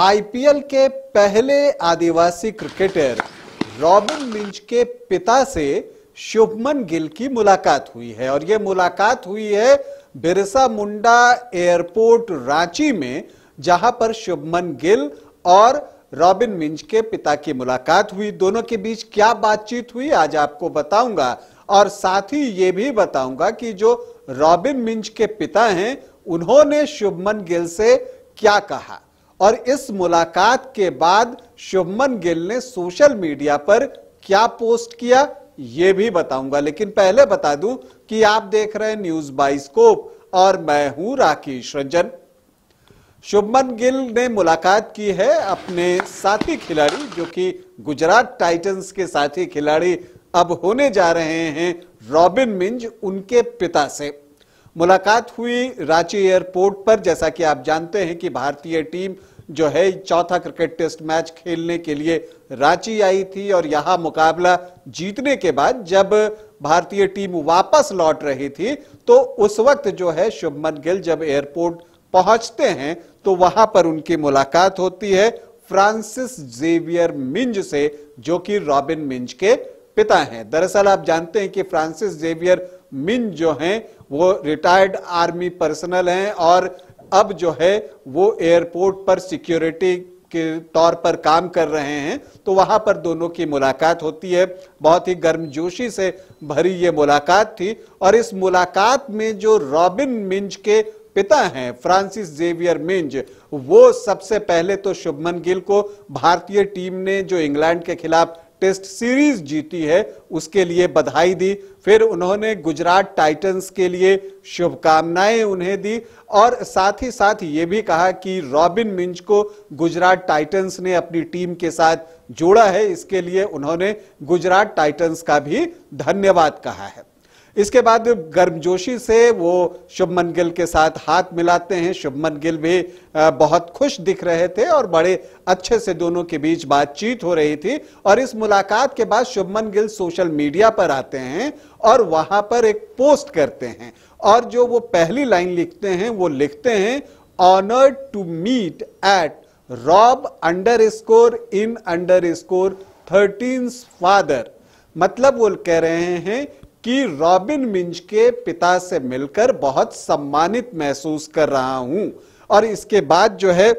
IPL के पहले आदिवासी cricketer robin Minz के पिता से शुभमन गिल की मुलाकात हुई है और यह मुलाकात हुई है बिरसा मुंडा एयरपोर्ट रांची में जहां पर शुभमन गिल और रॉबिन मिंज के पिता की मुलाकात हुई दोनों के बीच क्या बातचीत हुई आज आपको बताऊंगा और साथ ही ये भी बताऊंगा कि जो रॉबिन मिंज के पिता हैं उन्होंने शुभमन गिल से क्या कहा और इस मुलाकात के बाद शुभमन गिल ने सोशल मीडिया पर क्या पोस्ट किया यह भी बताऊंगा लेकिन पहले बता दूं कि आप देख रहे हैं न्यूज बाइस्कोप और मैं हूं राकेश रंजन शुभमन गिल ने मुलाकात की है अपने साथी खिलाड़ी जो कि गुजरात टाइटंस के साथी खिलाड़ी अब होने जा रहे हैं रॉबिन मिंज उनके पिता से मुलाकात हुई रांची एयरपोर्ट पर जैसा कि आप जानते हैं कि भारतीय टीम जो है चौथा क्रिकेट टेस्ट मैच खेलने के लिए रांची आई थी और यहां मुकाबला जीतने के बाद जब भारतीय टीम वापस लौट रही थी तो उस वक्त जो है शुभमन गिल जब एयरपोर्ट पहुंचते हैं तो वहां पर उनकी मुलाकात होती है फ्रांसिस जेवियर मिंज से जो कि रॉबिन मिंज के पिता हैं दरअसल आप जानते हैं कि फ्रांसिस जेवियर मिंज जो हैं वो रिटायर्ड आर्मी पर्सनल हैं और अब जो है वो एयरपोर्ट पर सिक्योरिटी के तौर पर काम कर रहे हैं तो वहां पर दोनों की मुलाकात होती है बहुत ही गर्मजोशी से भरी ये मुलाकात थी और इस मुलाकात में जो रॉबिन मिंज के पिता हैं फ्रांसिस जेवियर मिंज वो सबसे पहले तो शुभमन गिल को भारतीय टीम ने जो इंग्लैंड के खिलाफ टेस्ट सीरीज जीती है उसके लिए बधाई दी फिर उन्होंने गुजरात टाइटंस के लिए शुभकामनाएं उन्हें दी और साथ ही साथ ये भी कहा कि रॉबिन मिंज को गुजरात टाइटंस ने अपनी टीम के साथ जोड़ा है इसके लिए उन्होंने गुजरात टाइटंस का भी धन्यवाद कहा है इसके बाद गर्मजोशी से वो शुभमन गिल के साथ हाथ मिलाते हैं शुभमन गिल भी बहुत खुश दिख रहे थे और बड़े अच्छे से दोनों के बीच बातचीत हो रही थी और इस मुलाकात के बाद शुभमन गिल सोशल मीडिया पर आते हैं और वहां पर एक पोस्ट करते हैं और जो वो पहली लाइन लिखते हैं वो लिखते हैं honour to meet at Rob underscore in underscore thirteen father मतलब वो कह रहे हैं कि रॉबिन मिंज के पिता से मिलकर बहुत सम्मानित महसूस कर रहा हूं और इसके बाद जो है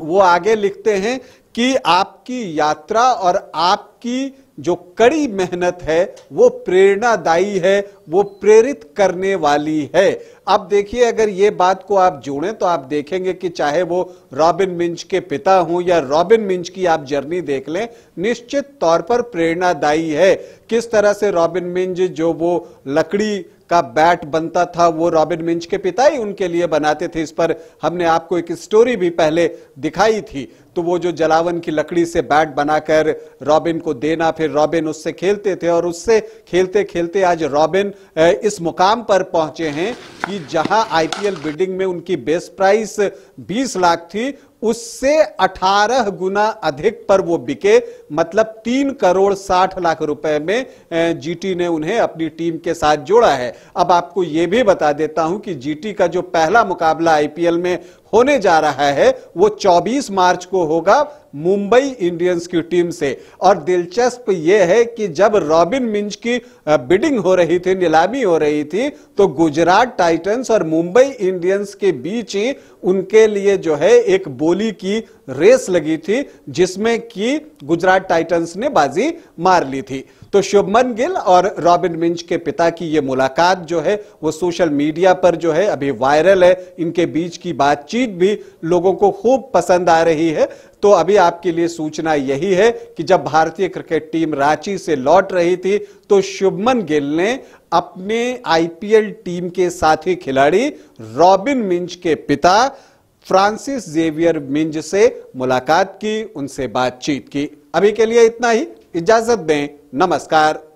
वो आगे लिखते हैं कि आपकी यात्रा और आपकी जो कड़ी मेहनत है वो प्रेरणादायी है वो प्रेरित करने वाली है अब देखिए अगर ये बात को आप जोड़ें तो आप देखेंगे कि चाहे वो रॉबिन मिंच के पिता हों या रॉबिन मिंच की आप जर्नी देख लें निश्चित तौर पर प्रेरणादायी है किस तरह से रॉबिन मिंज जो वो लकड़ी का बैट बनता था वो रॉबिन मिंच के पिता ही उनके लिए बनाते थे इस पर हमने आपको एक स्टोरी भी पहले दिखाई थी तो वो जो जलावन की लकड़ी से बैट बनाकर रॉबिन को देना फिर रॉबिन उससे खेलते थे और उससे खेलते खेलते आज रॉबिन इस मुकाम पर पहुंचे हैं कि जहां आईपीएल बिल्डिंग में उनकी बेस प्राइस 20 लाख थी उससे 18 गुना अधिक पर वो बिके मतलब 3 करोड़ 60 लाख रुपए में जीटी ने उन्हें अपनी टीम के साथ जोड़ा है अब आपको यह भी बता देता हूं कि जीटी का जो पहला मुकाबला आईपीएल में होने जा रहा है वो 24 मार्च को होगा मुंबई इंडियंस की टीम से और दिलचस्प ये है कि जब रॉबिन मिंज की बिडिंग हो रही थी नीलामी हो रही थी तो गुजरात टाइटंस और मुंबई इंडियंस के बीच ही उनके लिए जो है एक बोली की रेस लगी थी जिसमें कि गुजरात टाइटंस ने बाजी मार ली थी तो शुभमन गिल और रॉबिन मिंज के पिता की ये मुलाकात जो है वो सोशल मीडिया पर जो है अभी वायरल है इनके बीच की बातचीत भी लोगों को खूब पसंद आ रही है तो अभी आपके लिए सूचना यही है कि जब भारतीय क्रिकेट टीम रांची से लौट रही थी तो शुभमन गिल ने अपने आईपीएल टीम के साथी खिलाड़ी रॉबिन मिंज के पिता फ्रांसिस जेवियर मिंज से मुलाकात की उनसे बातचीत की अभी के लिए इतना ही इजाजत दें नमस्कार